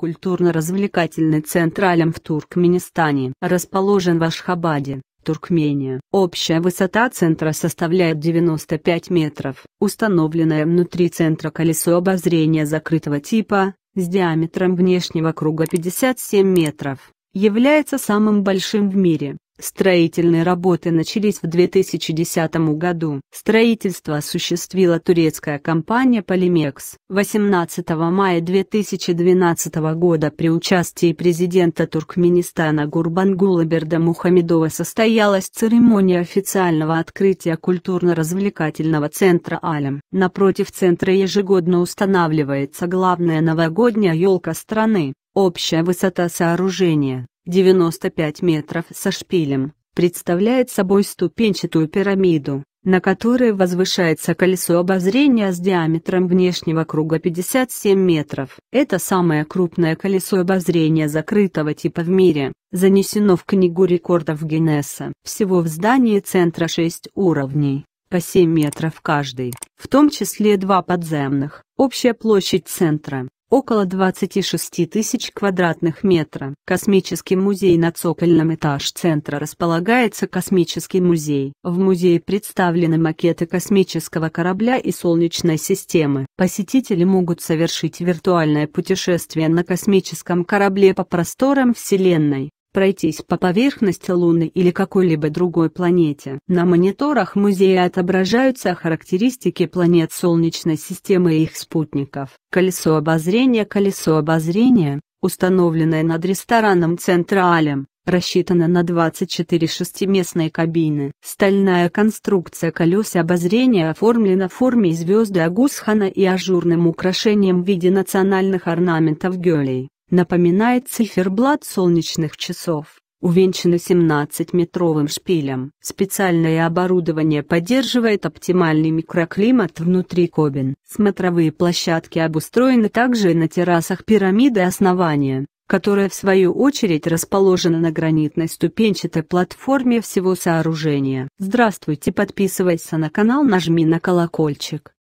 Культурно-развлекательный центр Алям в Туркменистане расположен в Ашхабаде, Туркмения. Общая высота центра составляет 95 метров. Установленное внутри центра колесо обозрения закрытого типа, с диаметром внешнего круга 57 метров, является самым большим в мире. Строительные работы начались в 2010 году. Строительство осуществила турецкая компания «Полимекс». 18 мая 2012 года при участии президента Туркменистана Гурбангула Берда Мухамедова состоялась церемония официального открытия культурно-развлекательного центра «Алям». Напротив центра ежегодно устанавливается главная новогодняя елка страны. Общая высота сооружения 95 метров со шпилем, представляет собой ступенчатую пирамиду, на которой возвышается колесо обозрения с диаметром внешнего круга 57 метров. Это самое крупное колесо обозрения закрытого типа в мире, занесено в Книгу рекордов Гиннесса. Всего в здании центра 6 уровней, по 7 метров каждый, в том числе два подземных. Общая площадь центра около 26 тысяч квадратных метра. Космический музей на цокольном этаж центра располагается Космический музей. В музее представлены макеты космического корабля и Солнечной системы. Посетители могут совершить виртуальное путешествие на космическом корабле по просторам Вселенной пройтись по поверхности Луны или какой-либо другой планете. На мониторах музея отображаются характеристики планет Солнечной системы и их спутников. Колесо обозрения Колесо обозрения, установленное над рестораном Централем, рассчитано на 24 шестиместные кабины. Стальная конструкция колес обозрения оформлена в форме звезды Агусхана и ажурным украшением в виде национальных орнаментов Гёлей напоминает циферблат солнечных часов, увенчана 17-метровым шпилем. Специальное оборудование поддерживает оптимальный микроклимат внутри кобин. Смотровые площадки обустроены также на террасах пирамиды основания, которая в свою очередь расположена на гранитной ступенчатой платформе всего сооружения. Здравствуйте, подписывайся на канал, нажми на колокольчик.